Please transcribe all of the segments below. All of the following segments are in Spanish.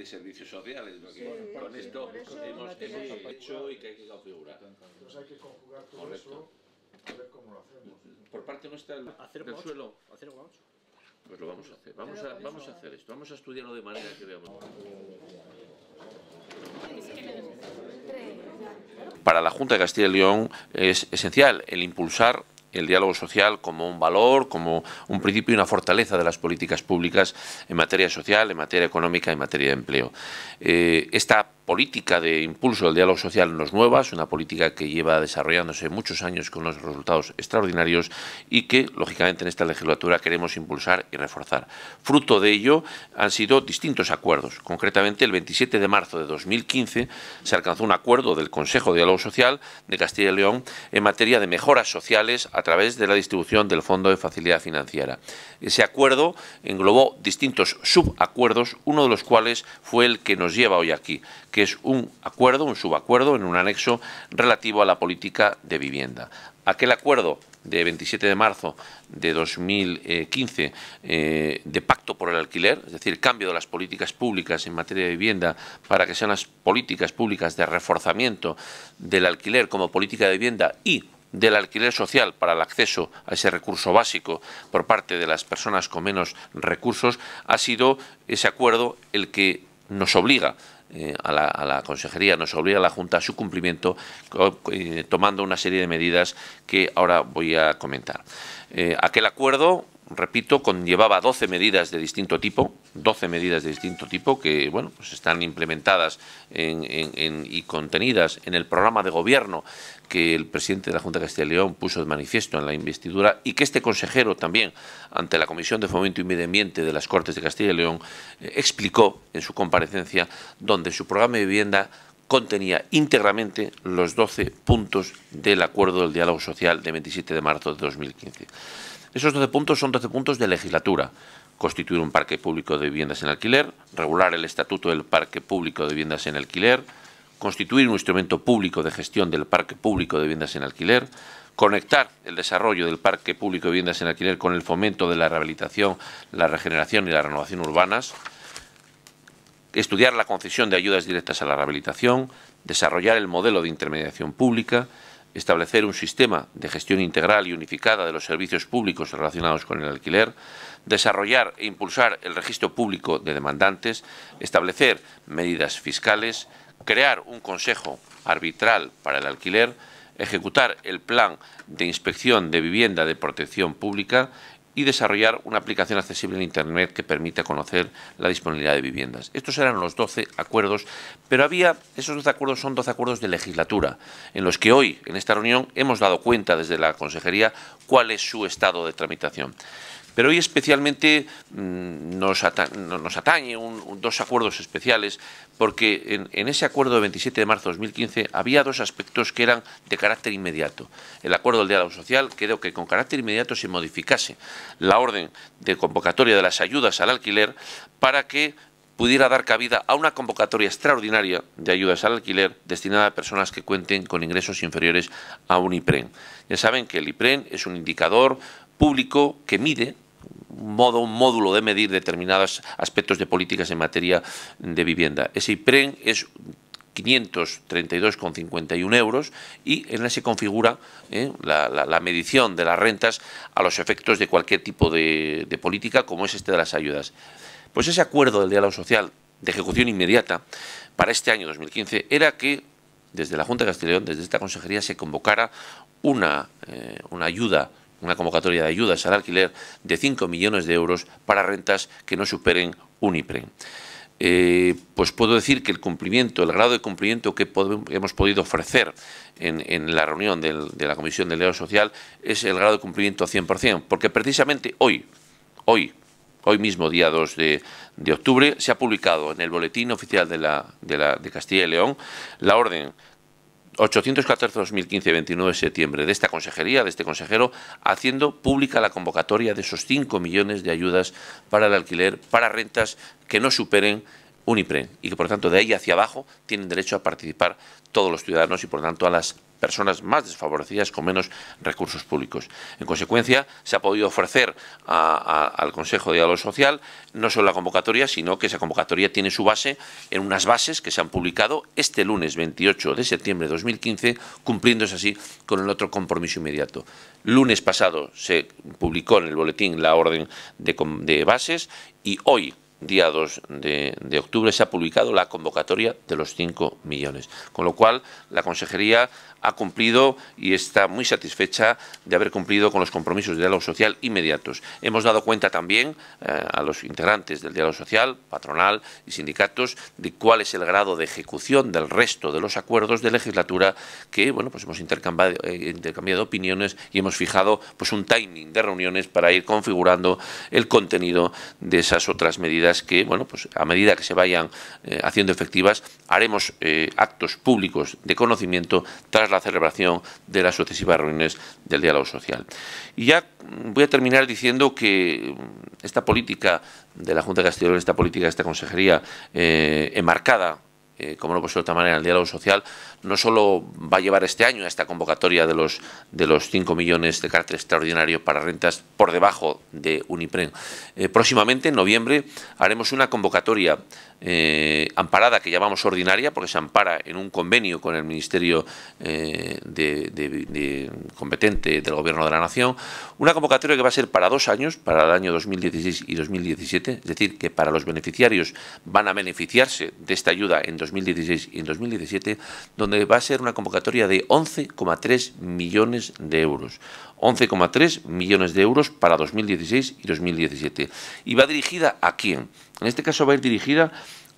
de servicios sociales, con esto pues, hemos, hecho y que hay que configurar. Entonces hay que conjugar todo eso, ver cómo lo hacemos. Por parte nuestra, del suelo... pues lo vamos a hacer. Vamos a, vamos a hacer esto. Vamos a estudiarlo de manera que veamos. Para la Junta de Castilla y León es esencial el impulsar el diálogo social como un valor, como un principio y una fortaleza de las políticas públicas en materia social, en materia económica, en materia de empleo. Eh, esta política de impulso del diálogo social en los nuevas, una política que lleva desarrollándose muchos años con unos resultados extraordinarios y que, lógicamente, en esta legislatura queremos impulsar y reforzar. Fruto de ello han sido distintos acuerdos. Concretamente, el 27 de marzo de 2015 se alcanzó un acuerdo del Consejo de Diálogo Social de Castilla y León en materia de mejoras sociales a través de la distribución del Fondo de Facilidad Financiera. Ese acuerdo englobó distintos subacuerdos, uno de los cuales fue el que nos lleva hoy aquí, que es un acuerdo, un subacuerdo en un anexo relativo a la política de vivienda. Aquel acuerdo de 27 de marzo de 2015 eh, de pacto por el alquiler, es decir, cambio de las políticas públicas en materia de vivienda para que sean las políticas públicas de reforzamiento del alquiler como política de vivienda y del alquiler social para el acceso a ese recurso básico por parte de las personas con menos recursos, ha sido ese acuerdo el que nos obliga eh, a, la, a, la, Consejería, nos obliga a la Junta a su cumplimiento, eh, tomando una serie de medidas que ahora voy a comentar. Eh, aquel acuerdo repito, conllevaba 12 medidas de distinto tipo, 12 medidas de distinto tipo que, bueno, pues están implementadas y contenidas en el programa de gobierno que el presidente de la Junta de Castilla y León puso de manifiesto en la investidura y que este consejero también, ante la Comisión de Fomento y Medio Ambiente de las Cortes de Castilla y León, eh, explicó en su comparecencia, donde su programa de vivienda contenía íntegramente los 12 puntos del acuerdo del diálogo social de 27 de marzo de 2015. Esos 12 puntos son 12 puntos de legislatura. Constituir un parque público de viviendas en alquiler, regular el estatuto del parque público de viviendas en alquiler, constituir un instrumento público de gestión del parque público de viviendas en alquiler, conectar el desarrollo del parque público de viviendas en alquiler con el fomento de la rehabilitación, la regeneración y la renovación urbanas, estudiar la concesión de ayudas directas a la rehabilitación, desarrollar el modelo de intermediación pública, establecer un sistema de gestión integral y unificada de los servicios públicos relacionados con el alquiler, desarrollar e impulsar el registro público de demandantes, establecer medidas fiscales, crear un consejo arbitral para el alquiler, ejecutar el plan de inspección de vivienda de protección pública y desarrollar una aplicación accesible en Internet que permita conocer la disponibilidad de viviendas. Estos eran los 12 acuerdos, pero había, esos 12 acuerdos son 12 acuerdos de legislatura, en los que hoy, en esta reunión, hemos dado cuenta desde la Consejería cuál es su estado de tramitación. Pero hoy especialmente mm, nos, atañe dos acuerdos especiales, porque en, ese acuerdo de 27 de marzo de 2015 había dos aspectos que eran de carácter inmediato. El acuerdo del diálogo social quedó que con carácter inmediato se modificase la orden de convocatoria de las ayudas al alquiler para que pudiera dar cabida a una convocatoria extraordinaria de ayudas al alquiler destinada a personas que cuenten con ingresos inferiores a un IPREN. Ya saben que el IPREN es un indicador público que mide un modo, un módulo de medir determinados aspectos de políticas en materia de vivienda. Ese IPREN es 532,51 euros y en él se configura eh, la, medición de las rentas a los efectos de cualquier tipo de, política como es este de las ayudas. Pues ese acuerdo del diálogo social de ejecución inmediata para este año 2015 era que desde la Junta de León desde esta consejería, se convocara una, eh, una ayuda una convocatoria de ayudas al alquiler de 5 millones de euros para rentas que no superen un IPREM. Eh, pues puedo decir que el cumplimiento, el grado de cumplimiento que hemos podido ofrecer en, la reunión de la Comisión de Leo Social es el grado de cumplimiento 100%, porque precisamente hoy, hoy, hoy mismo, día 2 de, octubre, se ha publicado en el Boletín Oficial de, la, la, de Castilla y León la orden 814-2015, 29 de septiembre, de esta consejería, de este consejero, haciendo pública la convocatoria de esos 5 millones de ayudas para el alquiler, para rentas que no superen unipren y que, por tanto, de ahí hacia abajo tienen derecho a participar todos los ciudadanos y, por tanto, a las personas más desfavorecidas con menos recursos públicos. En consecuencia, se ha podido ofrecer al Consejo de Diálogo Social no solo la convocatoria, sino que esa convocatoria tiene su base en unas bases que se han publicado este lunes 28 de septiembre de 2015, cumpliéndose así con el otro compromiso inmediato. Lunes pasado se publicó en el boletín la orden de bases y hoy día 2 de, octubre, se ha publicado la convocatoria de los 5 millones. Con lo cual, la Consejería ha cumplido y está muy satisfecha de haber cumplido con los compromisos de diálogo social inmediatos. Hemos dado cuenta también eh, a los integrantes del diálogo social, patronal y sindicatos de cuál es el grado de ejecución del resto de los acuerdos de legislatura que, bueno, pues hemos intercambiado, eh, intercambiado opiniones y hemos fijado pues un timing de reuniones para ir configurando el contenido de esas otras medidas que, bueno, pues a medida que se vayan eh, haciendo efectivas, haremos eh, actos públicos de conocimiento tras la celebración de las sucesivas reuniones del diálogo social. Y ya voy a terminar diciendo que mm, esta política de la Junta de Castellón, esta política de esta consejería, eh, enmarcada eh, como lo puede puesto de otra manera, el diálogo social, no solo va a llevar este año a esta convocatoria de los, de los 5 millones de carácter extraordinario para rentas por debajo de Unipren. Eh, próximamente, en noviembre, haremos una convocatoria eh, amparada que llamamos ordinaria, porque se ampara en un convenio con el Ministerio competente del Gobierno de la Nación, una convocatoria que va a ser para dos años, para el año 2016 y 2017, es decir, que para los beneficiarios van a beneficiarse de esta ayuda en 2017 2016 y en 2017, donde va a ser una convocatoria de 11,3 millones de euros. 11,3 millones de euros para 2016 y 2017. ¿Y va dirigida a quién? En este caso va a ir dirigida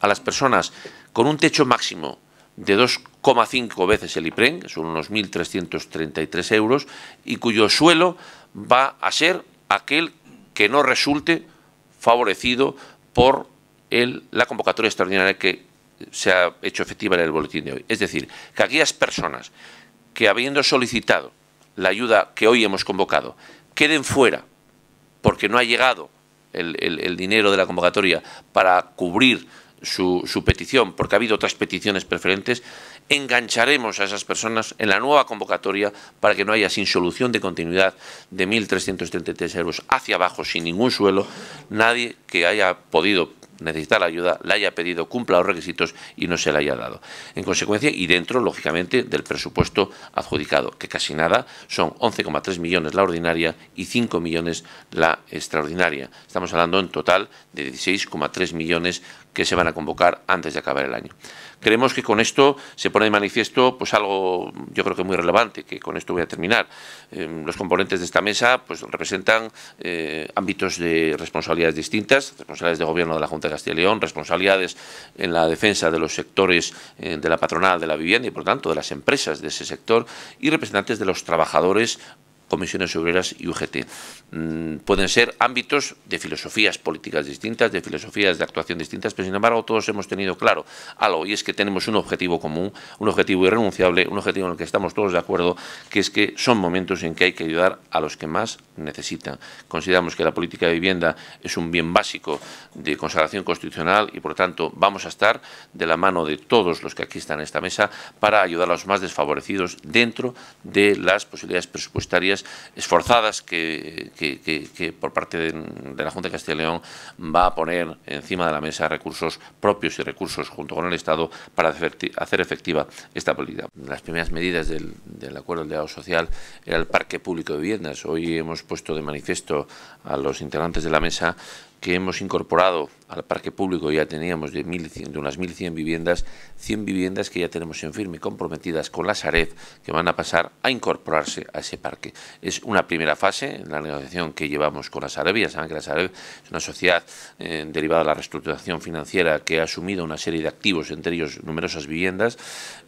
a las personas con un techo máximo de 2,5 veces el IPREN, que son unos 1.333 euros, y cuyo suelo va a ser aquel que no resulte favorecido por la convocatoria extraordinaria que se ha hecho efectiva en el boletín de hoy. Es decir, que aquellas personas que habiendo solicitado la ayuda que hoy hemos convocado queden fuera porque no ha llegado el, dinero de la convocatoria para cubrir su, su, petición, porque ha habido otras peticiones preferentes, engancharemos a esas personas en la nueva convocatoria para que no haya sin solución de continuidad de 1.333 euros hacia abajo, sin ningún suelo, nadie que haya podido necesita la ayuda, la haya pedido, cumpla los requisitos y no se la haya dado. En consecuencia, y dentro, lógicamente, del presupuesto adjudicado, que casi nada, son 11,3 millones la ordinaria y 5 millones la extraordinaria. Estamos hablando en total de 16,3 millones que se van a convocar antes de acabar el año. Creemos que con esto se pone de manifiesto pues algo yo creo que muy relevante, que con esto voy a terminar. Em, los componentes de esta mesa pues representan eh, ámbitos de responsabilidades distintas, responsabilidades de gobierno de la Junta de Castilla y León, responsabilidades en la defensa de los sectores eh, de la patronal de la vivienda y por tanto de las empresas de ese sector y representantes de los trabajadores comisiones obreras y UGT. Mm, pueden ser ámbitos de filosofías políticas distintas, de filosofías de actuación distintas, pero sin embargo todos hemos tenido claro algo, y es que tenemos un objetivo común, un objetivo irrenunciable, un objetivo en el que estamos todos de acuerdo, que es que son momentos en que hay que ayudar a los que más necesitan. Consideramos que la política de vivienda es un bien básico de consagración constitucional y, por tanto, vamos a estar de la mano de todos los que aquí están en esta mesa para ayudar a los más desfavorecidos dentro de las posibilidades presupuestarias esforzadas que, por parte de, la Junta de Castilla y León va a poner encima de la mesa recursos propios y recursos junto con el Estado para hacer efectiva esta política. Las primeras medidas del, acuerdo de diálogo social era el parque público de viviendas. Hoy hemos puesto de manifiesto a los integrantes de la mesa que hemos incorporado al parque público, ya teníamos de, unas 1.100 viviendas, 100 viviendas que ya tenemos en firme comprometidas con la Sareb, que van a pasar a incorporarse a ese parque. Es una primera fase en la negociación que llevamos con la Sareb. Ya saben que la Sareb es una sociedad eh, derivada de la reestructuración financiera que ha asumido una serie de activos, entre ellos numerosas viviendas.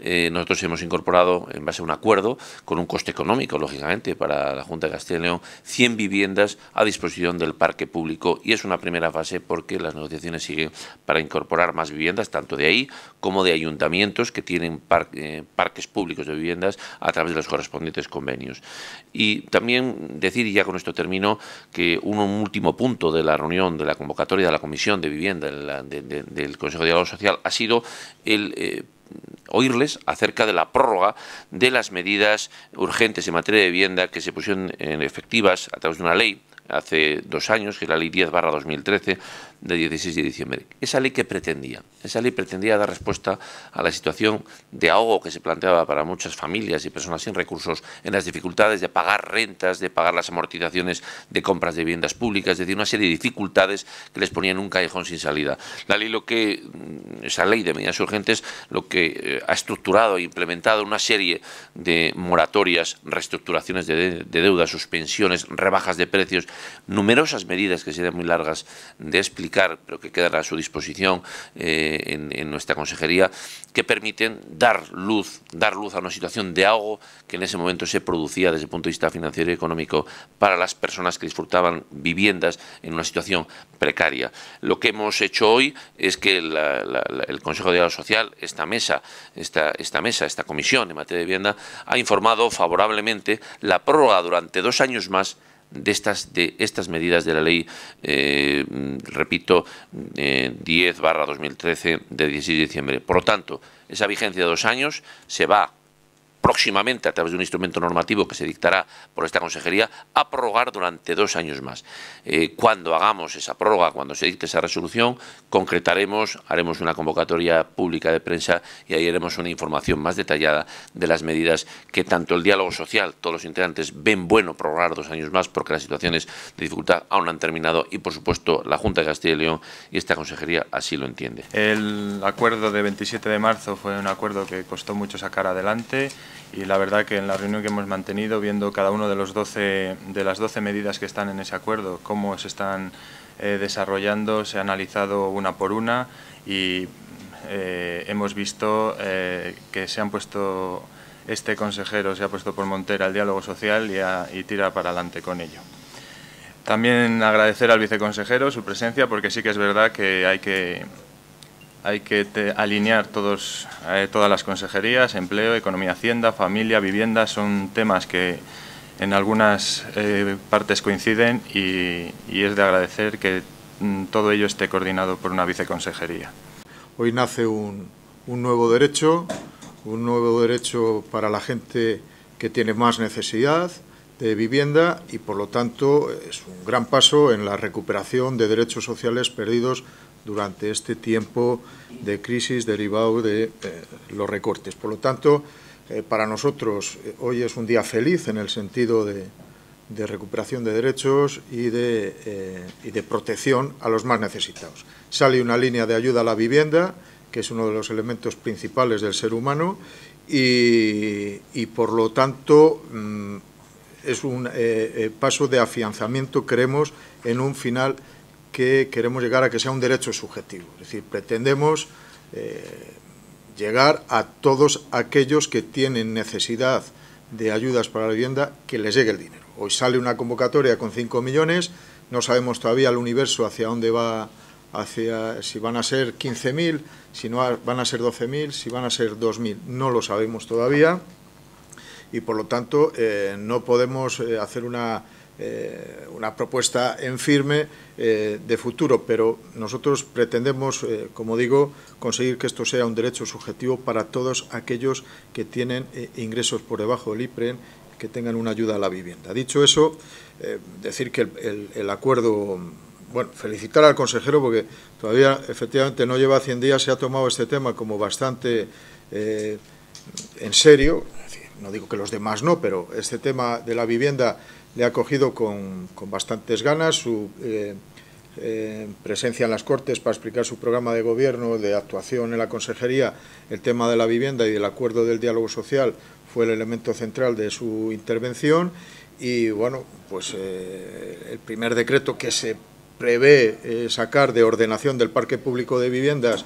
Eh, nosotros hemos incorporado, en base a un acuerdo, con un coste económico, lógicamente, para la Junta de Castilla y León, 100 viviendas a disposición del parque público y es una primera fase porque las negociaciones siguen para incorporar más viviendas, tanto de ahí como de ayuntamientos que tienen eh, parques públicos de viviendas a través de los correspondientes convenios. Y también decir, y ya con esto termino, que un, último punto de la reunión, de la convocatoria de la Comisión de Vivienda del Consejo de Diálogo Social ha sido el... Eh, oírles acerca de la prórroga de las medidas urgentes en materia de vivienda que se pusieron en efectivas a través de una ley hace dos años, que es la Ley 10 barra 2013 de 16 de diciembre. ¿Esa ley que pretendía? Esa ley pretendía dar respuesta a la situación de ahogo que se planteaba para muchas familias y personas sin recursos en las dificultades de pagar rentas, de pagar las amortizaciones de compras de viviendas públicas, es decir, una serie de dificultades que les ponían un callejón sin salida. La ley lo que mm, esa ley de medidas urgentes lo que eh, ha estructurado e implementado una serie de moratorias, reestructuraciones de, de suspensiones, rebajas de precios, numerosas medidas que serían muy largas de explicar pero que quedará a su disposición eh, en, nuestra consejería, que permiten dar luz, dar luz a una situación de algo que en ese momento se producía desde el punto de vista financiero y económico para las personas que disfrutaban viviendas en una situación precaria. Lo que hemos hecho hoy es que el Consejo de Diálogo Social, esta mesa, esta, esta mesa, esta comisión en materia de vivienda, ha informado favorablemente la prórroga durante dos años más de estas, de estas medidas de la ley, repito eh, repito, eh, 10 mil 2013 de 16 de diciembre. Por lo tanto, esa vigencia de dos años se va próximamente, a través de un instrumento normativo que se dictará por esta Consejería, a prorrogar durante dos años más. Eh, cuando hagamos esa prórroga, cuando se dicte esa resolución, concretaremos, haremos una convocatoria pública de prensa y ahí haremos una información más detallada de las medidas que tanto el diálogo social, todos los integrantes ven bueno prorrogar dos años más porque las situaciones de dificultad aún han terminado y, por supuesto, la Junta de Castilla y León y esta Consejería así lo entiende. El acuerdo de 27 de marzo fue un acuerdo que costó mucho sacar adelante y la verdad que en la reunión que hemos mantenido, viendo cada una de, los de las 12 medidas que están en ese acuerdo, cómo se están eh, desarrollando, se ha analizado una por una y eh, hemos visto eh, que se han puesto, este consejero se ha puesto por montera el diálogo social y tira para adelante con ello. También agradecer al viceconsejero su presencia porque sí que es verdad que hay que hay que alinear todos, eh, todas las consejerías, empleo, economía, hacienda, familia, vivienda, son temas que en algunas eh, partes coinciden y, es de agradecer que mm, todo ello esté coordinado por una viceconsejería. Hoy nace un, un nuevo derecho, un nuevo derecho para la gente que tiene más necesidad de vivienda y por lo tanto es un gran paso en la recuperación de derechos sociales perdidos durante este tiempo de crisis derivado de eh, los recortes. Por lo tanto, eh, para nosotros eh, hoy es un día feliz en el sentido de, recuperación de derechos y de, protección a los más necesitados. Sale una línea de ayuda a la vivienda, que es uno de los elementos principales del ser humano, y, por lo tanto mm, es un paso de afianzamiento, creemos, en un final que queremos llegar a que sea un derecho subjetivo. Es decir, pretendemos eh, llegar a todos aquellos que tienen necesidad de ayudas para la vivienda, que les llegue el dinero. Hoy sale una convocatoria con 5 millones, no sabemos todavía el universo hacia dónde va, hacia si van a ser 15.000, si no van a ser 12.000, si van a ser 2.000, no lo sabemos todavía y por lo tanto eh, no podemos eh, hacer una eh, una propuesta en firme eh, de futuro, pero nosotros pretendemos, eh, como digo, conseguir que esto sea un derecho subjetivo para todos aquellos que tienen ingresos por debajo del IPREM que tengan una ayuda a la vivienda. Dicho eso, decir que el, acuerdo bueno, felicitar al consejero porque todavía efectivamente no lleva 100 días, se ha tomado este tema como bastante en serio no digo que los demás no, pero este tema de la vivienda le ha cogido con, bastantes ganas su eh, eh, presencia en las Cortes para explicar su programa de gobierno, de actuación en la consejería, el tema de la vivienda y del acuerdo del diálogo social fue el elemento central de su intervención y bueno, pues eh, el primer decreto que se prevé sacar de ordenación del parque público de viviendas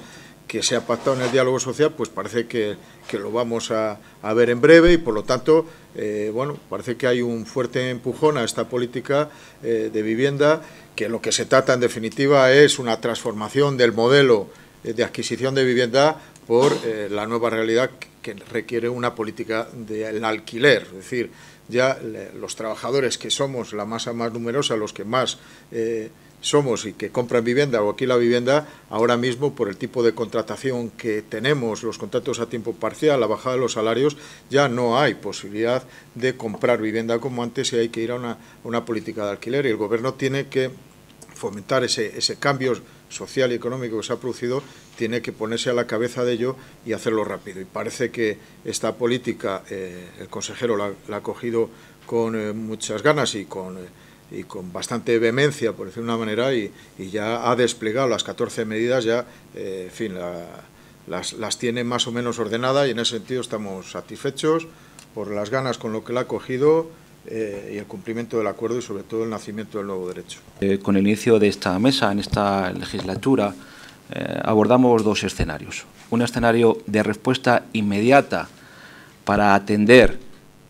que se ha pactado en el diálogo social, pues parece que, lo vamos a, ver en breve y, por lo tanto, eh, bueno, parece que hay un fuerte empujón a esta política eh, de vivienda, que lo que se trata, en definitiva, es una transformación del modelo eh, de adquisición de vivienda por la nueva realidad que requiere una política del alquiler, es decir, ya los trabajadores que somos la masa más numerosa, los que más somos y que compran vivienda o aquí la vivienda, ahora mismo por el tipo de contratación que tenemos, los contratos a tiempo parcial, la bajada de los salarios, ya no hay posibilidad de comprar vivienda como antes y hay que ir a una, política de alquiler y el Gobierno tiene que fomentar ese, cambio social y económico que se ha producido, tiene que ponerse a la cabeza de ello y hacerlo rápido. Y parece que esta política eh, el consejero la, ha cogido con eh, muchas ganas y con... Eh, y con bastante vehemencia, por decir una manera, y, ya ha desplegado las 14 medidas, ya, eh, en fin, las, las, tiene más o menos ordenadas y en ese sentido estamos satisfechos por las ganas con lo que la ha cogido eh, y el cumplimiento del acuerdo y sobre todo el nacimiento del nuevo derecho. Eh, con el inicio de esta mesa, en esta legislatura, abordamos dos escenarios. Un escenario de respuesta inmediata para atender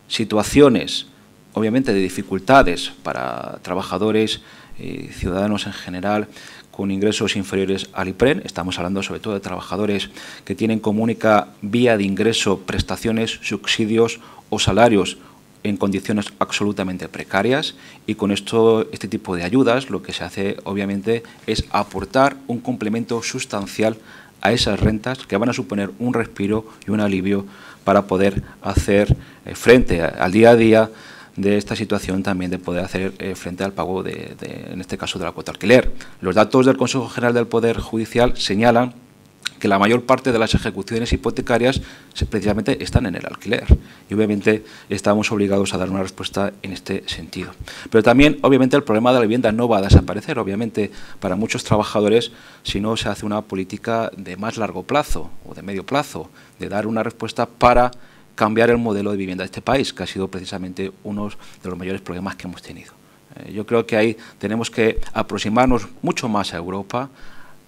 situaciones obviamente de dificultades para trabajadores, y eh, ciudadanos en general, con ingresos inferiores al IPREN. Estamos hablando sobre todo de trabajadores que tienen como única vía de ingreso prestaciones, subsidios o salarios en condiciones absolutamente precarias y con esto, este tipo de ayudas lo que se hace obviamente es aportar un complemento sustancial a esas rentas que van a suponer un respiro y un alivio para poder hacer eh, frente al día a día de esta situación también de poder hacer eh, frente al pago, de, en este caso, de la cuota alquiler. Los datos del Consejo General del Poder Judicial señalan que la mayor parte de las ejecuciones hipotecarias precisamente están en el alquiler. Y obviamente estamos obligados a dar una respuesta en este sentido. Pero también, obviamente, el problema de la vivienda no va a desaparecer, obviamente, para muchos trabajadores, si no se hace una política de más largo plazo o de medio plazo, de dar una respuesta para cambiar el modelo de vivienda de este país, que ha sido precisamente uno de los mayores problemas que hemos tenido. Eh, yo creo que ahí tenemos que aproximarnos mucho más a Europa,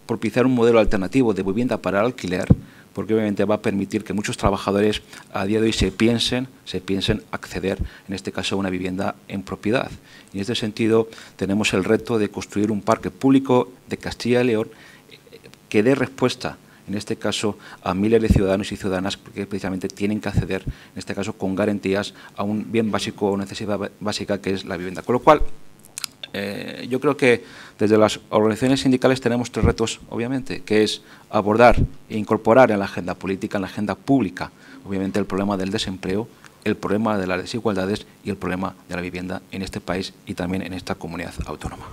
propiciar un modelo alternativo de vivienda para alquiler, porque obviamente va a permitir que muchos trabajadores a día de hoy se piensen, se piensen acceder, en este caso, a una vivienda en propiedad. Y en este sentido tenemos el reto de construir un parque público de Castilla y León eh, que dé respuesta en este caso a miles de ciudadanos y ciudadanas que precisamente tienen que acceder, en este caso con garantías, a un bien básico o necesidad básica que es la vivienda. Con lo cual, eh, yo creo que desde las organizaciones sindicales tenemos tres retos, obviamente, que es abordar e incorporar en la agenda política, en la agenda pública, obviamente el problema del desempleo, el problema de las desigualdades y el problema de la vivienda en este país y también en esta comunidad autónoma.